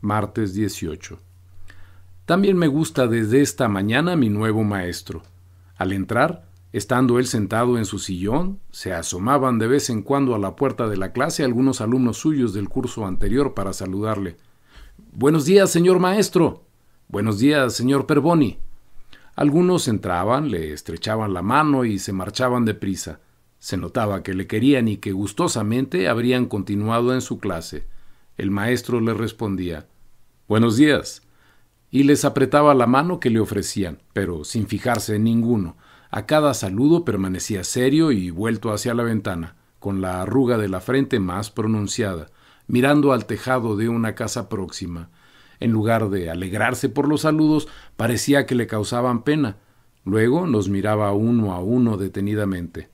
martes 18. También me gusta desde esta mañana mi nuevo maestro. Al entrar, estando él sentado en su sillón, se asomaban de vez en cuando a la puerta de la clase algunos alumnos suyos del curso anterior para saludarle. Buenos días, señor maestro. Buenos días, señor Perboni. Algunos entraban, le estrechaban la mano y se marchaban deprisa. Se notaba que le querían y que gustosamente habrían continuado en su clase. El maestro le respondía, Buenos días, y les apretaba la mano que le ofrecían, pero sin fijarse en ninguno. A cada saludo permanecía serio y vuelto hacia la ventana, con la arruga de la frente más pronunciada, mirando al tejado de una casa próxima. En lugar de alegrarse por los saludos, parecía que le causaban pena. Luego nos miraba uno a uno detenidamente.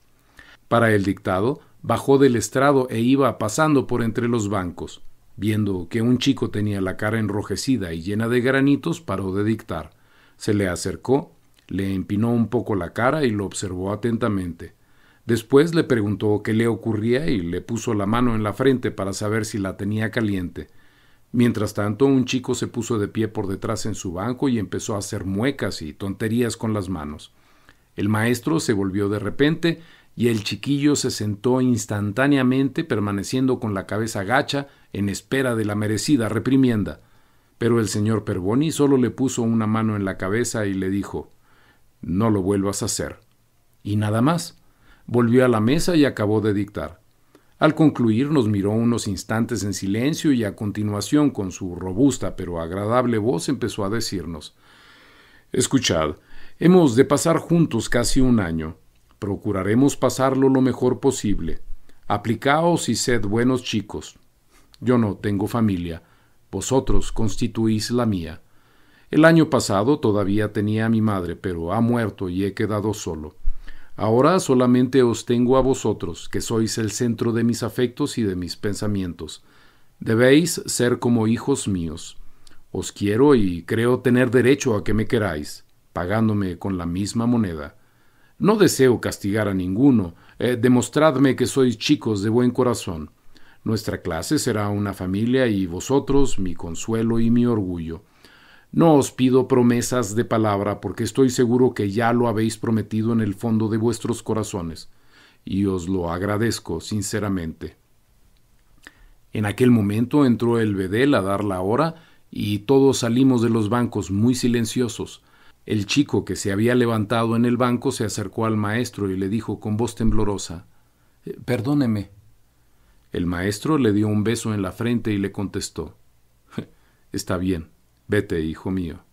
Para el dictado, bajó del estrado e iba pasando por entre los bancos. Viendo que un chico tenía la cara enrojecida y llena de granitos, paró de dictar. Se le acercó, le empinó un poco la cara y lo observó atentamente. Después le preguntó qué le ocurría y le puso la mano en la frente para saber si la tenía caliente. Mientras tanto, un chico se puso de pie por detrás en su banco y empezó a hacer muecas y tonterías con las manos. El maestro se volvió de repente y el chiquillo se sentó instantáneamente, permaneciendo con la cabeza gacha, en espera de la merecida reprimienda. Pero el señor Perboni solo le puso una mano en la cabeza y le dijo No lo vuelvas a hacer. Y nada más. Volvió a la mesa y acabó de dictar. Al concluir nos miró unos instantes en silencio y a continuación con su robusta pero agradable voz empezó a decirnos Escuchad, hemos de pasar juntos casi un año. Procuraremos pasarlo lo mejor posible. Aplicaos y sed buenos chicos. Yo no tengo familia, vosotros constituís la mía. El año pasado todavía tenía a mi madre, pero ha muerto y he quedado solo. Ahora solamente os tengo a vosotros, que sois el centro de mis afectos y de mis pensamientos. Debéis ser como hijos míos. Os quiero y creo tener derecho a que me queráis, pagándome con la misma moneda. No deseo castigar a ninguno, eh, demostradme que sois chicos de buen corazón. Nuestra clase será una familia y vosotros mi consuelo y mi orgullo. No os pido promesas de palabra, porque estoy seguro que ya lo habéis prometido en el fondo de vuestros corazones, y os lo agradezco sinceramente. En aquel momento entró el bedel a dar la hora, y todos salimos de los bancos muy silenciosos, el chico que se había levantado en el banco se acercó al maestro y le dijo con voz temblorosa eh, Perdóneme. El maestro le dio un beso en la frente y le contestó Está bien, vete, hijo mío.